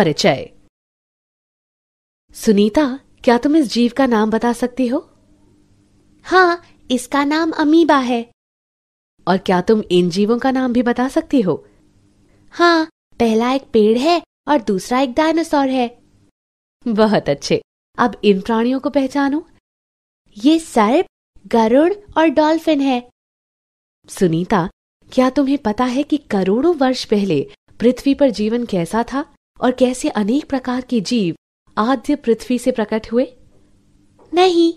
परिचय सुनीता क्या तुम इस जीव का नाम बता सकती हो हाँ इसका नाम अमीबा है और क्या तुम इन जीवों का नाम भी बता सकती हो हाँ पहला एक पेड़ है और दूसरा एक डायनासोर है बहुत अच्छे अब इन प्राणियों को पहचानो ये सर्प गरुड़ और डॉल्फिन है सुनीता क्या तुम्हें पता है कि करोड़ों वर्ष पहले पृथ्वी पर जीवन कैसा था और कैसे अनेक प्रकार के जीव आद्य पृथ्वी से प्रकट हुए नहीं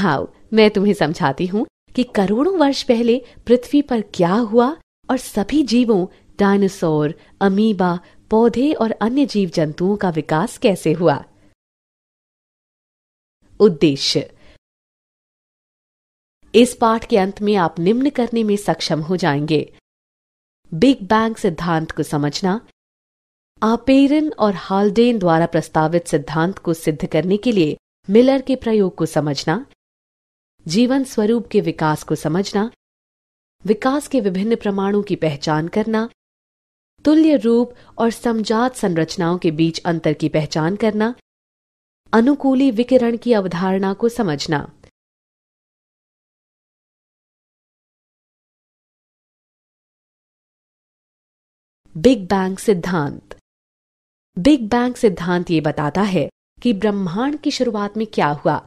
हाँ मैं तुम्हें समझाती हूँ कि करोड़ों वर्ष पहले पृथ्वी पर क्या हुआ और सभी जीवों डायनासोर अमीबा पौधे और अन्य जीव जंतुओं का विकास कैसे हुआ उद्देश्य इस पाठ के अंत में आप निम्न करने में सक्षम हो जाएंगे बिग बैंग सिद्धांत को समझना आपेरन और हाल्डेन द्वारा प्रस्तावित सिद्धांत को सिद्ध करने के लिए मिलर के प्रयोग को समझना जीवन स्वरूप के विकास को समझना विकास के विभिन्न प्रमाणों की पहचान करना तुल्य रूप और समझात संरचनाओं के बीच अंतर की पहचान करना अनुकूली विकिरण की अवधारणा को समझना बिग बैंग सिद्धांत बिग बैंग सिद्धांत ये बताता है कि ब्रह्मांड की शुरुआत में क्या हुआ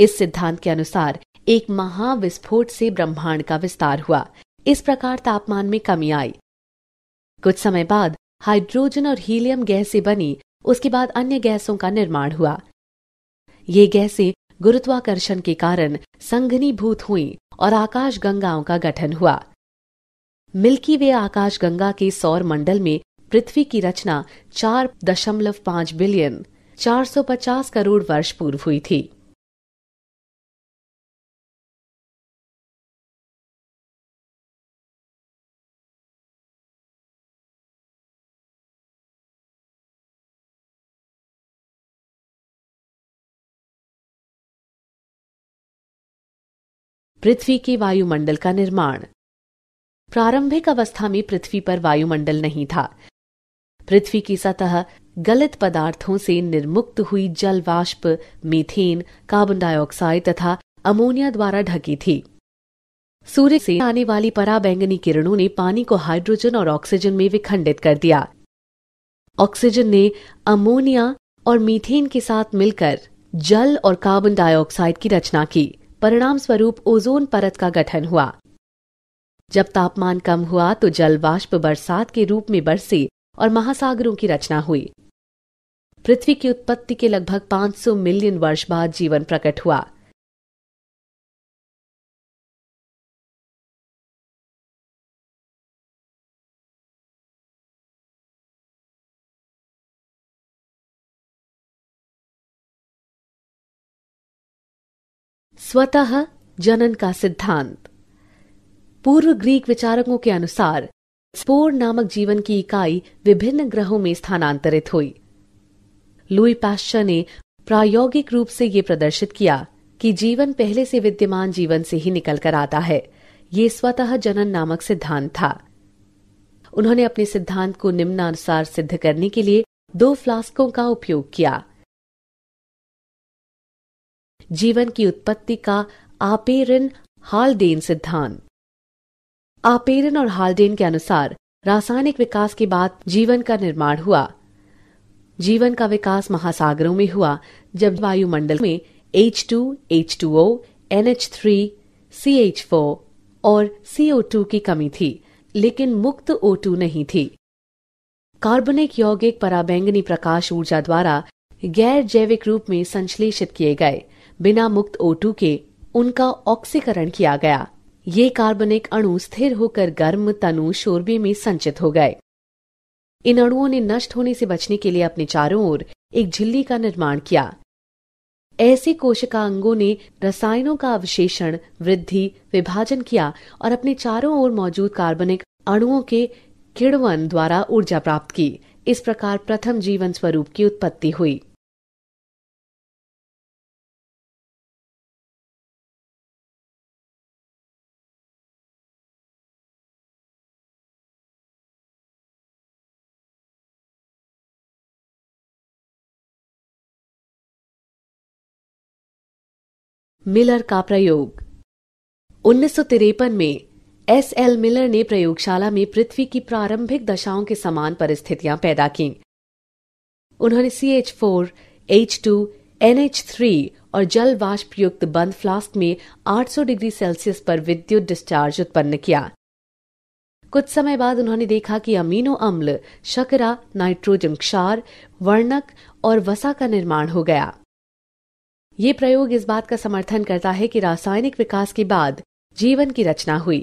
इस सिद्धांत के अनुसार एक महाविस्फोट से ब्रह्मांड का विस्तार हुआ इस प्रकार तापमान में कमी आई कुछ समय बाद हाइड्रोजन और हीलियम गैस से बनी उसके बाद अन्य गैसों का निर्माण हुआ ये गैसें गुरुत्वाकर्षण के कारण संघनीभूत हुई और आकाश गंगाओं का गठन हुआ मिल्की वे आकाश गंगा के सौर मंडल में पृथ्वी की रचना 4.5 बिलियन 450 करोड़ वर्ष पूर्व हुई थी पृथ्वी के वायुमंडल का निर्माण प्रारंभिक अवस्था में पृथ्वी पर वायुमंडल नहीं था पृथ्वी की सतह गलित पदार्थों से निर्मुक्त हुई जल वाष्प मीथेन कार्बन डाइऑक्साइड तथा अमोनिया द्वारा ढकी थी सूर्य से आने वाली पराबैंगनी किरणों ने पानी को हाइड्रोजन और ऑक्सीजन में विखंडित कर दिया ऑक्सीजन ने अमोनिया और मीथेन के साथ मिलकर जल और कार्बन डाइऑक्साइड की रचना की परिणाम स्वरूप ओजोन परत का गठन हुआ जब तापमान कम हुआ तो जल वाष्प बरसात के रूप में बरसे और महासागरों की रचना हुई पृथ्वी की उत्पत्ति के लगभग 500 मिलियन वर्ष बाद जीवन प्रकट हुआ स्वतः जनन का सिद्धांत पूर्व ग्रीक विचारकों के अनुसार स्पोर नामक जीवन की इकाई विभिन्न ग्रहों में स्थानांतरित हुई लुई पाश्चा ने प्रायोगिक रूप से ये प्रदर्शित किया कि जीवन पहले से विद्यमान जीवन से ही निकल कर आता है ये स्वतः जनन नामक सिद्धांत था उन्होंने अपने सिद्धांत को निम्नानुसार सिद्ध करने के लिए दो फ्लास्कों का उपयोग किया जीवन की उत्पत्ति का आपेरिन देन सिद्धांत आपेरन और हाल्डेन के अनुसार रासायनिक विकास के बाद जीवन का निर्माण हुआ जीवन का विकास महासागरों में हुआ जब वायुमंडल में H two H two O N H three C H four और टू की कमी थी लेकिन मुक्त ओ टू नहीं थी कार्बनिक यौगिक पराबैंगनी प्रकाश ऊर्जा द्वारा गैर जैविक रूप में संश्लेषित किए गए बिना मुक्त ओ टू के उनका ऑक्सीकरण किया गया ये कार्बनिक अणु स्थिर होकर गर्म तनु शोरबे में संचित हो गए इन अणुओं ने नष्ट होने से बचने के लिए अपने चारों ओर एक झिल्ली का निर्माण किया ऐसे कोशिकांगों ने रसायनों का अवशेषण वृद्धि विभाजन किया और अपने चारों ओर मौजूद कार्बनिक अणुओं के किड़वन द्वारा ऊर्जा प्राप्त की इस प्रकार प्रथम जीवन स्वरूप की उत्पत्ति हुई मिलर का प्रयोग उन्नीस में एस एल मिलर ने प्रयोगशाला में पृथ्वी की प्रारंभिक दशाओं के समान परिस्थितियां पैदा की उन्होंने C H four H two N H three और जल वाष्प युक्त बंद फ्लास्क में 800 डिग्री सेल्सियस पर विद्युत डिस्चार्ज उत्पन्न किया कुछ समय बाद उन्होंने देखा कि अमीनो अम्ल शकरा नाइट्रोजन क्षार वर्णक और वसा का निर्माण हो गया ये प्रयोग इस बात का समर्थन करता है कि रासायनिक विकास के बाद जीवन की रचना हुई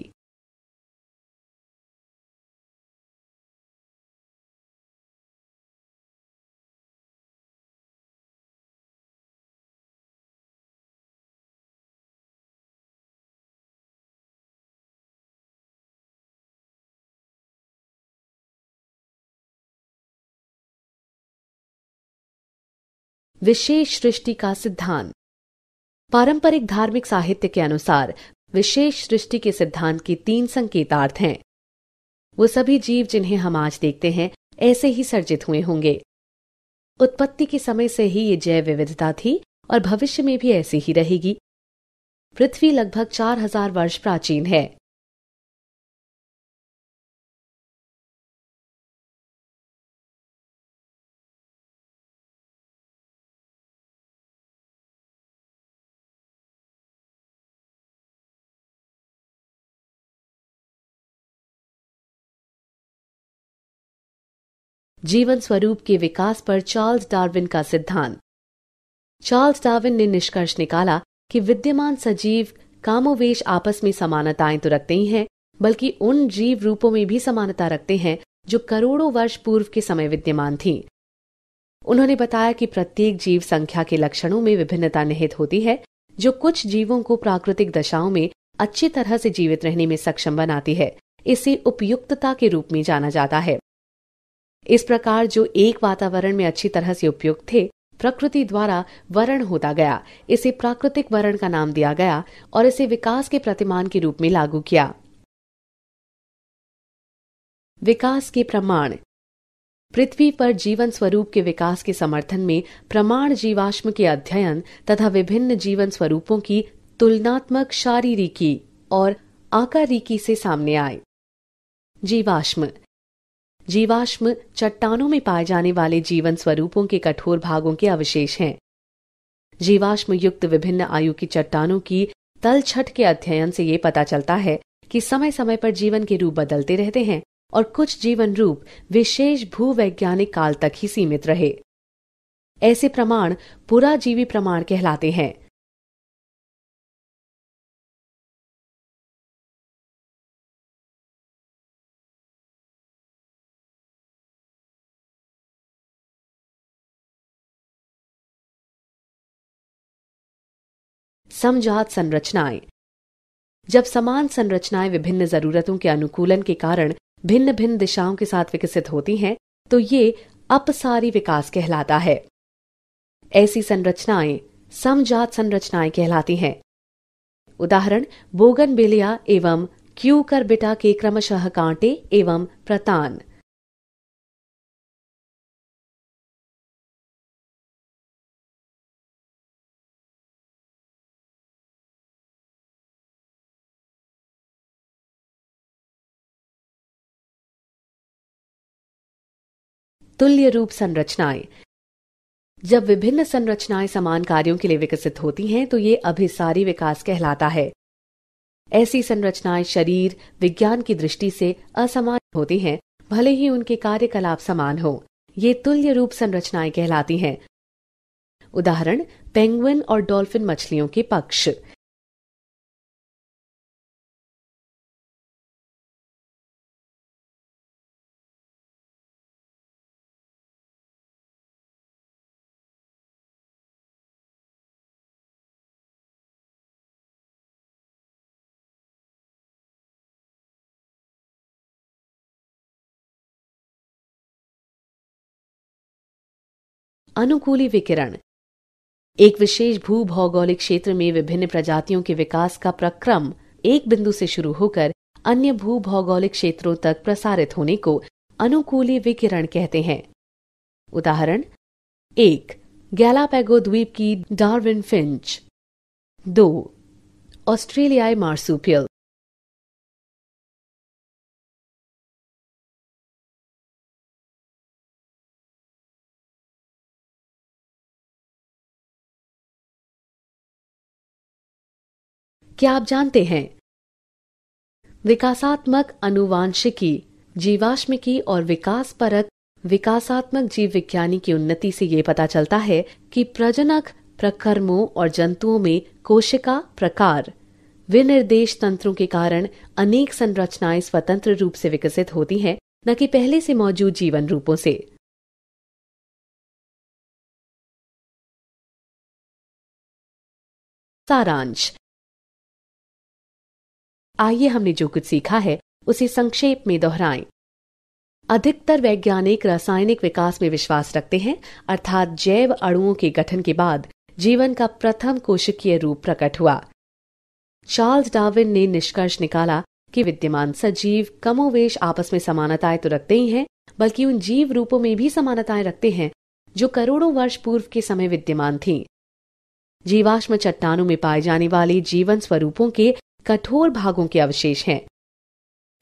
विशेष सृष्टि का सिद्धांत पारंपरिक धार्मिक साहित्य के अनुसार विशेष सृष्टि के सिद्धांत के तीन संकेतार्थ हैं वो सभी जीव जिन्हें हम आज देखते हैं ऐसे ही सर्जित हुए होंगे उत्पत्ति के समय से ही ये जैव विविधता थी और भविष्य में भी ऐसी ही रहेगी पृथ्वी लगभग चार हजार वर्ष प्राचीन है जीवन स्वरूप के विकास पर चार्ल्स डार्विन का सिद्धांत चार्ल्स डार्विन ने निष्कर्ष निकाला कि विद्यमान सजीव कामोवेश आपस में समानताएं तो रखते ही हैं बल्कि उन जीव रूपों में भी समानता रखते हैं जो करोड़ों वर्ष पूर्व के समय विद्यमान थीं। उन्होंने बताया कि प्रत्येक जीव संख्या के लक्षणों में विभिन्नता निहित होती है जो कुछ जीवों को प्राकृतिक दशाओं में अच्छी तरह से जीवित रहने में सक्षम बनाती है इसे उपयुक्तता के रूप में जाना जाता है इस प्रकार जो एक वातावरण में अच्छी तरह से उपयुक्त थे प्रकृति द्वारा वर्ण होता गया इसे प्राकृतिक वर्ण का नाम दिया गया और इसे विकास के प्रतिमान के रूप में लागू किया विकास के प्रमाण पृथ्वी पर जीवन स्वरूप के विकास के समर्थन में प्रमाण जीवाश्म के अध्ययन तथा विभिन्न जीवन स्वरूपों की तुलनात्मक शारीरिकी और आकारिकी से सामने आए जीवाश्म जीवाश्म चट्टानों में पाए जाने वाले जीवन स्वरूपों के कठोर भागों के अवशेष हैं जीवाश्म युक्त विभिन्न आयु की चट्टानों की तल छठ के अध्ययन से ये पता चलता है कि समय समय पर जीवन के रूप बदलते रहते हैं और कुछ जीवन रूप विशेष भूवैज्ञानिक काल तक ही सीमित रहे ऐसे प्रमाण जीवी प्रमाण कहलाते हैं समजात संरचनाएं जब समान संरचनाएं विभिन्न जरूरतों के अनुकूलन के कारण भिन्न भिन्न दिशाओं के साथ विकसित होती हैं तो ये अपसारी विकास कहलाता है ऐसी संरचनाएं समजात संरचनाएं कहलाती हैं उदाहरण बोगन बेलिया एवं क्यू बिटा के क्रमशः कांटे एवं प्रतान तुल्य रूप संरचनाएं जब विभिन्न संरचनाएं समान कार्यों के लिए विकसित होती हैं तो ये अभिसारी विकास कहलाता है ऐसी संरचनाएं शरीर विज्ञान की दृष्टि से असमान होती हैं भले ही उनके कार्यकलाप समान हो ये तुल्य रूप संरचनाएं कहलाती हैं उदाहरण पेंगुइन और डॉल्फिन मछलियों के पक्ष अनुकूली विकिरण एक विशेष भू भौगोलिक क्षेत्र में विभिन्न प्रजातियों के विकास का प्रक्रम एक बिंदु से शुरू होकर अन्य भू भौगोलिक क्षेत्रों तक प्रसारित होने को अनुकूली विकिरण कहते हैं उदाहरण एक गैलापैगो द्वीप की डार्विन फिंच दो ऑस्ट्रेलियाई मार्सुपियल क्या आप जानते हैं विकासात्मक अनुवांशिकी जीवाश्मिकी और विकास परक विकासात्मक जीव विज्ञानी की उन्नति से ये पता चलता है कि प्रजनक प्रकर्मों और जंतुओं में कोशिका प्रकार विनिर्देश तंत्रों के कारण अनेक संरचनाएं स्वतंत्र रूप से विकसित होती हैं न कि पहले से मौजूद जीवन रूपों से सारांश आइए हमने जो कुछ सीखा है उसे संक्षेप में दोहराएं। अधिकतर वैज्ञानिक रासायनिक विकास में विश्वास रखते हैं अर्थात जैव अणुओं के गठन के बाद जीवन का प्रथम कोशिकीय रूप प्रकट हुआ चार्ल्स डार्विन ने निष्कर्ष निकाला कि विद्यमान सजीव कमोवेश आपस में समानताएं तो रखते ही हैं बल्कि उन जीव रूपों में भी समानताएं रखते हैं जो करोड़ों वर्ष पूर्व के समय विद्यमान थीं। जीवाश्म चट्टानों में पाए जाने वाले जीवन स्वरूपों के कठोर भागों के अवशेष हैं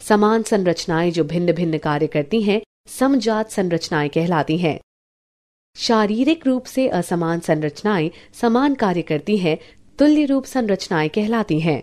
समान संरचनाएं जो भिन्न भिन्न कार्य करती हैं समजात संरचनाएं कहलाती हैं शारीरिक रूप से असमान संरचनाएं समान कार्य करती हैं तुल्य रूप संरचनाएं कहलाती हैं